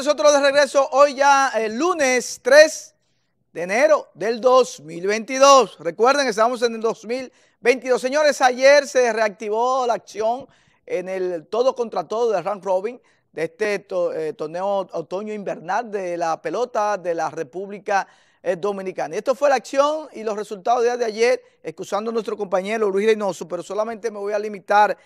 nosotros de regreso hoy ya el eh, lunes 3 de enero del 2022. Recuerden que estamos en el 2022. Señores, ayer se reactivó la acción en el todo contra todo de Rand Robin de este eh, torneo otoño-invernal de la pelota de la República eh, Dominicana. esto fue la acción y los resultados de ayer, excusando a nuestro compañero Luis Reynoso, pero solamente me voy a limitar,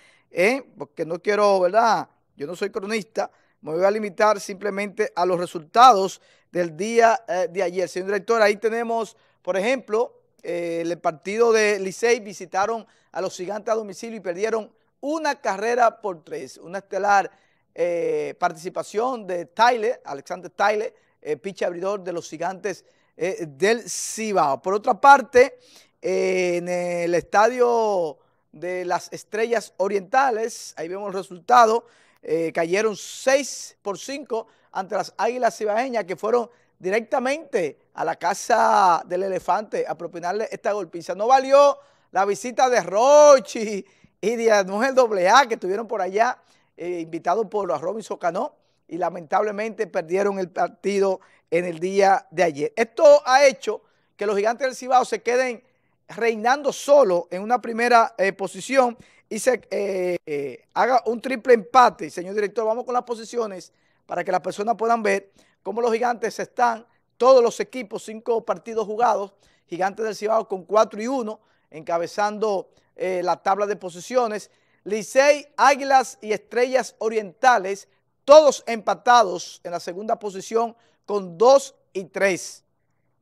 porque no quiero, ¿verdad? Yo no soy cronista, me voy a limitar simplemente a los resultados del día eh, de ayer. Señor director, ahí tenemos, por ejemplo, el partido de Licey visitaron a los gigantes a domicilio y perdieron una carrera por tres. Una estelar eh, participación de Tyler, Alexander Tyler, eh, pinche abridor de los gigantes del Cibao. Por otra parte, en el estadio de las Estrellas Orientales, ahí vemos el resultado, eh, cayeron 6 por 5 ante las Águilas Cibaeñas que fueron directamente a la casa del elefante a propinarle esta golpiza. No valió la visita de Rochi y de Anuel A, que estuvieron por allá eh, invitados por Robinson Cano y lamentablemente perdieron el partido en el día de ayer. Esto ha hecho que los gigantes del Cibao se queden reinando solo en una primera eh, posición dice, eh, eh, haga un triple empate. Señor director, vamos con las posiciones para que las personas puedan ver cómo los gigantes están, todos los equipos, cinco partidos jugados, gigantes del Cibao con 4 y 1, encabezando eh, la tabla de posiciones. Licey, Águilas y Estrellas Orientales, todos empatados en la segunda posición con 2 y 3.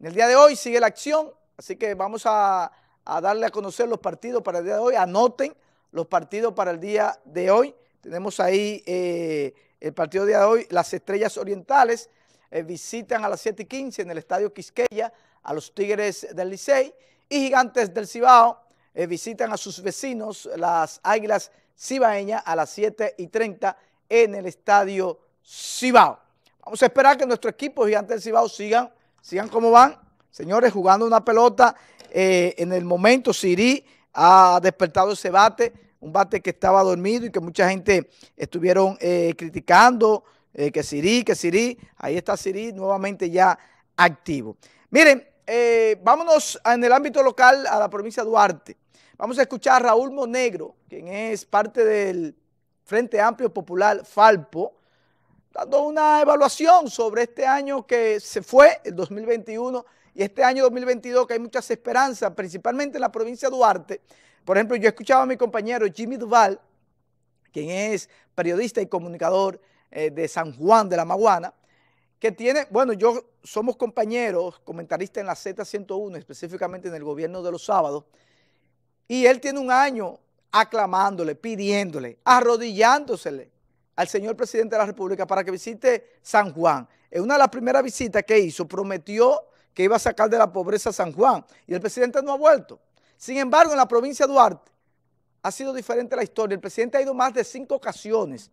En el día de hoy sigue la acción, así que vamos a, a darle a conocer los partidos para el día de hoy. Anoten los partidos para el día de hoy. Tenemos ahí eh, el partido de hoy, las Estrellas Orientales eh, visitan a las 7 y 15 en el Estadio Quisqueya a los Tigres del Licey y Gigantes del Cibao eh, visitan a sus vecinos, las Águilas Cibaeñas, a las 7 y 30 en el Estadio Cibao. Vamos a esperar que nuestro equipo Gigantes del Cibao sigan, sigan como van, señores, jugando una pelota en el momento, Siri ha despertado ese bate, un bate que estaba dormido y que mucha gente estuvieron eh, criticando, eh, que Siri, que Siri, ahí está Siri nuevamente ya activo. Miren, eh, vámonos en el ámbito local a la provincia de Duarte. Vamos a escuchar a Raúl Monegro, quien es parte del Frente Amplio Popular Falpo, dando una evaluación sobre este año que se fue, el 2021, y este año 2022, que hay muchas esperanzas, principalmente en la provincia de Duarte, por ejemplo, yo he escuchado a mi compañero Jimmy Duval, quien es periodista y comunicador eh, de San Juan de la Maguana, que tiene, bueno, yo somos compañeros, comentarista en la Z101, específicamente en el gobierno de los sábados, y él tiene un año aclamándole, pidiéndole, arrodillándosele al señor presidente de la República para que visite San Juan. En una de las primeras visitas que hizo, prometió que iba a sacar de la pobreza a San Juan, y el presidente no ha vuelto. Sin embargo, en la provincia de Duarte ha sido diferente la historia. El presidente ha ido más de cinco ocasiones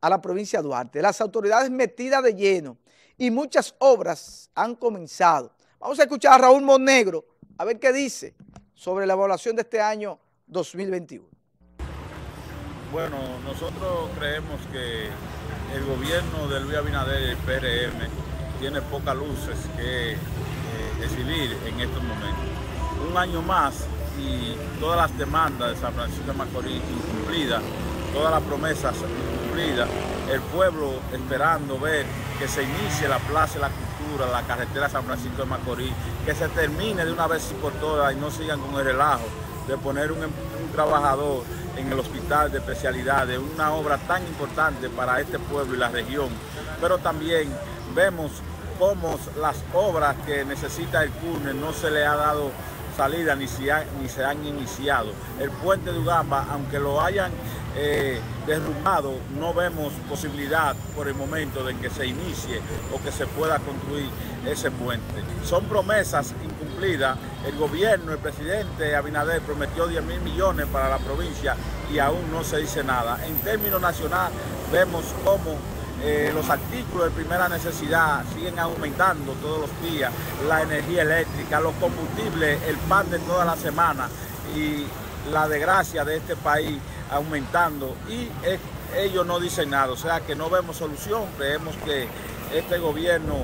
a la provincia de Duarte. Las autoridades metidas de lleno y muchas obras han comenzado. Vamos a escuchar a Raúl Monegro a ver qué dice sobre la evaluación de este año 2021. Bueno, nosotros creemos que el gobierno de Luis Abinader y PRM tiene pocas luces que eh, decidir en estos momentos. Un año más y todas las demandas de San Francisco de Macorís incumplidas, todas las promesas incumplidas, el pueblo esperando ver que se inicie la Plaza y la Cultura, la carretera San Francisco de Macorís, que se termine de una vez y por todas y no sigan con el relajo de poner un, trabajador en el hospital de especialidades, una obra tan importante para este pueblo y la región. Pero también vemos cómo las obras que necesita el CUNE no se le ha dado salida ni se, ni se han iniciado. El puente de Ugamba, aunque lo hayan eh, derrumbado, no vemos posibilidad por el momento de que se inicie o que se pueda construir ese puente. Son promesas incumplidas. El gobierno, el presidente Abinader prometió 10 mil millones para la provincia y aún no se dice nada. En términos nacional vemos cómo eh, los artículos de primera necesidad siguen aumentando todos los días, la energía eléctrica, los combustibles, el pan de toda la semana y la desgracia de este país aumentando y ellos no dicen nada, o sea que no vemos solución, creemos que este gobierno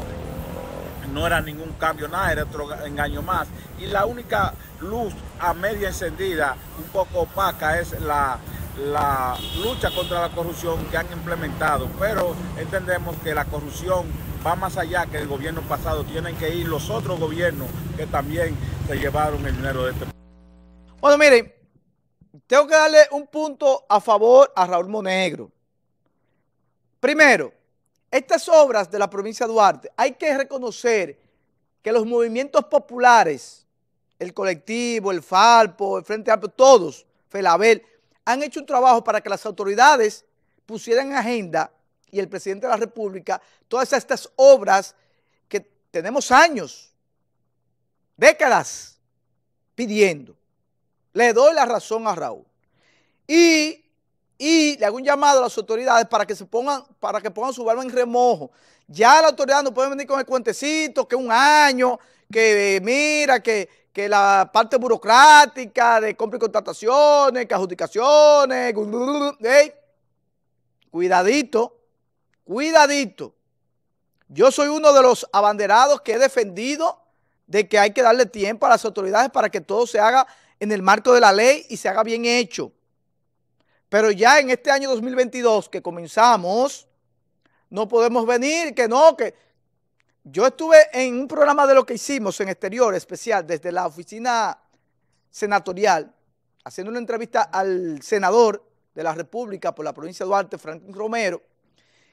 no era ningún cambio, nada, era otro engaño más y la única luz a media encendida, un poco opaca, es la la lucha contra la corrupción que han implementado, pero entendemos que la corrupción va más allá que el gobierno pasado, tienen que ir los otros gobiernos que también se llevaron el dinero de este Bueno, miren, tengo que darle un punto a favor a Raúl Monegro. Primero, estas obras de la provincia de Duarte, hay que reconocer que los movimientos populares, el colectivo, el Falpo, el Frente Amplio, todos, Felabel, han hecho un trabajo para que las autoridades pusieran en agenda y el presidente de la República todas estas obras que tenemos años, décadas pidiendo. Le doy la razón a Raúl. Y, y, le hago un llamado a las autoridades para que se pongan, para que pongan su barba en remojo. Ya la autoridad no puede venir con el cuentecito, que un año, que mira, que, la parte burocrática de compra y contrataciones, que adjudicaciones, cuidadito, cuidadito. Yo soy uno de los abanderados que he defendido de que hay que darle tiempo a las autoridades para que todo se haga en el marco de la ley y se haga bien hecho. Pero ya en este año 2022 que comenzamos, no podemos venir, que no, que, yo estuve en un programa de lo que hicimos en exterior especial desde la oficina senatorial, haciendo una entrevista al senador de la República por la provincia de Duarte, Franklin Romero,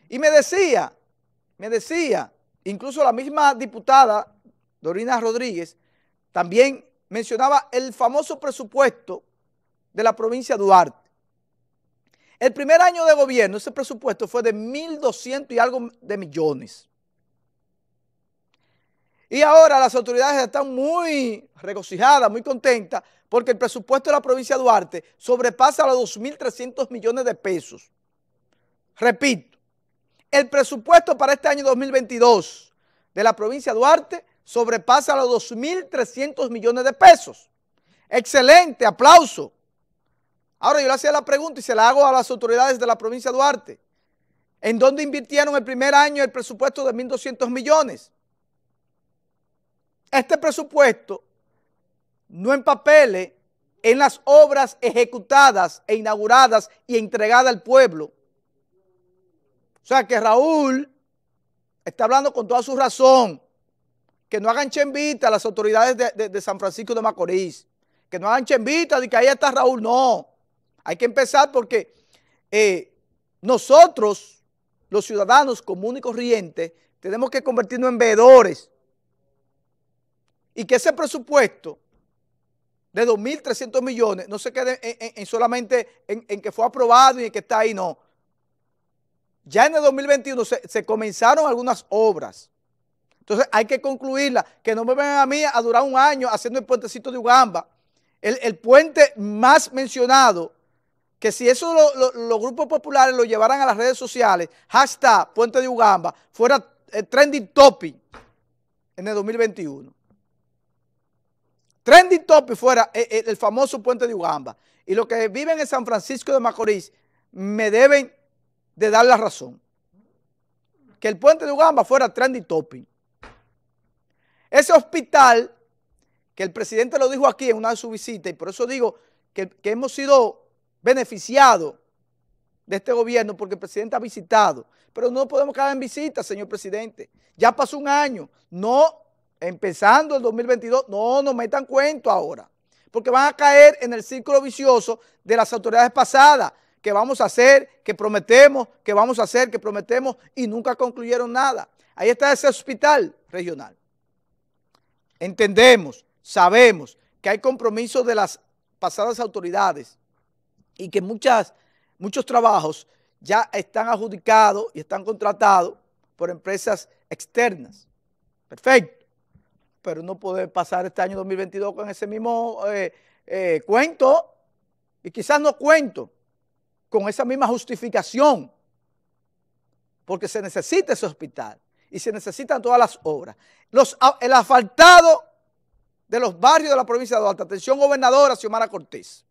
y me decía, me decía, incluso la misma diputada Dorina Rodríguez también mencionaba el famoso presupuesto de la provincia de Duarte. El primer año de gobierno, ese presupuesto fue de 1.200 y algo de millones. Y ahora las autoridades están muy regocijadas, muy contentas, porque el presupuesto de la provincia de Duarte sobrepasa los 2.300 millones de pesos. Repito, el presupuesto para este año 2022 de la provincia de Duarte sobrepasa los 2.300 millones de pesos. Excelente, aplauso. Ahora yo le hacía la pregunta y se la hago a las autoridades de la provincia de Duarte. ¿En dónde invirtieron el primer año el presupuesto de 1.200 millones? este presupuesto no en papeles, en las obras ejecutadas e inauguradas y entregadas al pueblo. O sea que Raúl está hablando con toda su razón, que no hagan chembita a las autoridades de, San Francisco de Macorís, que no hagan chembita de que ahí está Raúl, no. Hay que empezar porque eh, nosotros, los ciudadanos comunes y corrientes, tenemos que convertirnos en veedores y que ese presupuesto de 2.300 millones no se quede en, solamente en, que fue aprobado y en que está ahí, no. Ya en el 2021 se, comenzaron algunas obras. Entonces hay que concluirla, que no me vengan a mí a durar un año haciendo el puentecito de Ugamba. El, puente más mencionado, que si eso los grupos populares lo llevaran a las redes sociales, hashtag puente de Ugamba, fuera trendy eh, trending topic en el 2021. Trendy Topi fuera eh, eh, el, famoso puente de Ugamba. Y los que viven en San Francisco de Macorís me deben de dar la razón. Que el puente de Ugamba fuera Trendy Topi. Ese hospital, que el presidente lo dijo aquí en una de sus visitas, y por eso digo que, que hemos sido beneficiados de este gobierno porque el presidente ha visitado. Pero no podemos quedar en visita, señor presidente. Ya pasó un año. No empezando el 2022, no nos metan cuento ahora, porque van a caer en el círculo vicioso de las autoridades pasadas, que vamos a hacer, que prometemos, que vamos a hacer, que prometemos, y nunca concluyeron nada. Ahí está ese hospital regional. Entendemos, sabemos que hay compromisos de las pasadas autoridades y que muchas, muchos trabajos ya están adjudicados y están contratados por empresas externas. Perfecto pero no poder pasar este año 2022 con ese mismo eh, eh, cuento y quizás no cuento con esa misma justificación, porque se necesita ese hospital y se necesitan todas las obras. el asfaltado de los barrios de la provincia de Duarte. Atención, gobernadora Xiomara Cortés.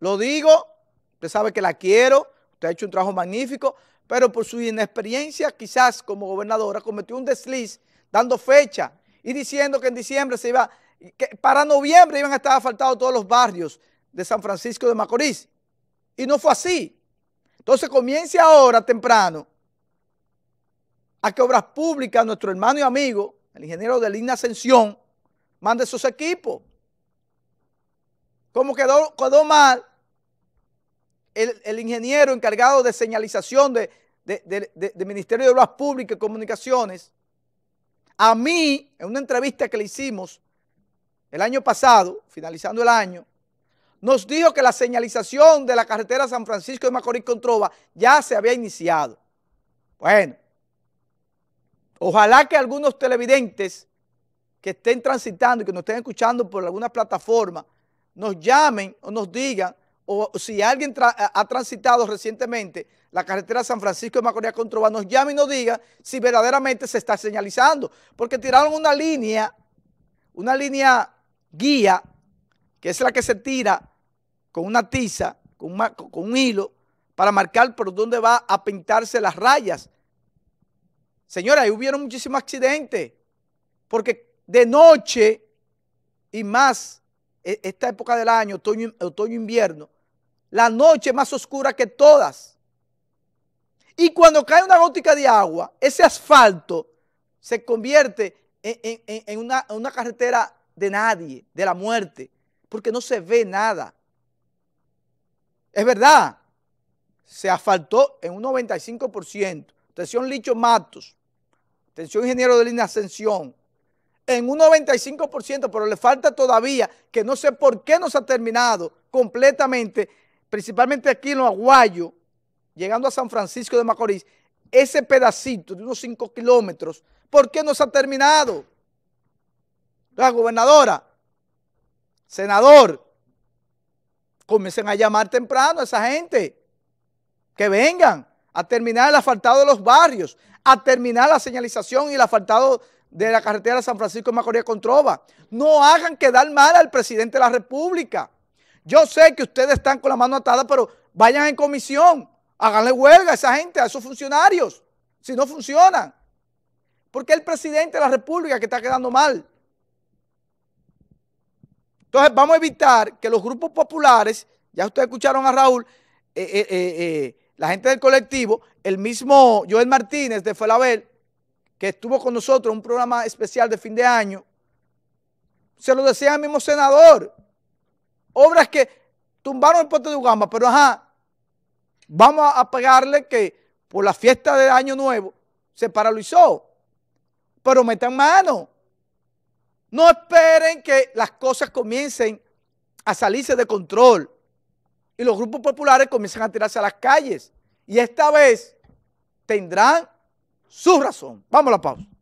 Lo digo, usted sabe que la quiero, usted ha hecho un trabajo magnífico, pero por su inexperiencia quizás como gobernadora cometió un desliz dando fecha y diciendo que en diciembre se iba, que para noviembre iban a estar asfaltados todos los barrios de San Francisco de Macorís. Y no fue así. Entonces comience ahora temprano a que Obras Públicas, nuestro hermano y amigo, el ingeniero de Lina Ascensión, mande sus equipos. Como quedó, quedó mal el, ingeniero encargado de señalización del Ministerio de Obras Públicas y Comunicaciones, a mí, en una entrevista que le hicimos el año pasado, finalizando el año, nos dijo que la señalización de la carretera San Francisco de Macorís con ya se había iniciado. Bueno, ojalá que algunos televidentes que estén transitando y que nos estén escuchando por alguna plataforma nos llamen o nos digan o si alguien eh, ha transitado recientemente la carretera San Francisco de Macorís Controba, nos llame y nos diga si verdaderamente se está señalizando. Porque tiraron una línea, una línea guía, que es la que se tira con una tiza, con, con un hilo, para marcar por dónde va a pintarse las rayas. Señora, ahí hubieron muchísimos accidentes, porque de noche y más e, esta época del año, otoño-invierno, la noche más oscura que todas. Y cuando cae una gótica de agua, ese asfalto se convierte en, una, carretera de nadie, de la muerte, porque no se ve nada. Es verdad, se asfaltó en un 95%. Atención Licho Matos, atención ingeniero de línea Ascensión, en un 95%, pero le falta todavía, que no sé por qué no se ha terminado completamente principalmente aquí en los aguayo llegando a San Francisco de Macorís, ese pedacito de unos 5 kilómetros, ¿por qué no se ha terminado? La gobernadora, senador, comiencen a llamar temprano a esa gente, que vengan a terminar el asfaltado de los barrios, a terminar la señalización y el asfaltado de la carretera de San Francisco de Macorís con Trova. No hagan quedar mal al presidente de la República. Yo sé que ustedes están con la mano atada, pero vayan en comisión, háganle huelga a esa gente, a esos funcionarios, si no funcionan. Porque el presidente de la República que está quedando mal. Entonces vamos a evitar que los grupos populares, ya ustedes escucharon a Raúl, eh, eh, eh, la gente del colectivo, el mismo Joel Martínez de Felabel, que estuvo con nosotros en un programa especial de fin de año, se lo decía al mismo senador obras que tumbaron el puente de Ugamba, pero ajá, vamos a pegarle que por la fiesta de Año Nuevo se paralizó. Pero metan mano. No esperen que las cosas comiencen a salirse de control y los grupos populares comiencen a tirarse a las calles. Y esta vez tendrán su razón. Vamos a la pausa.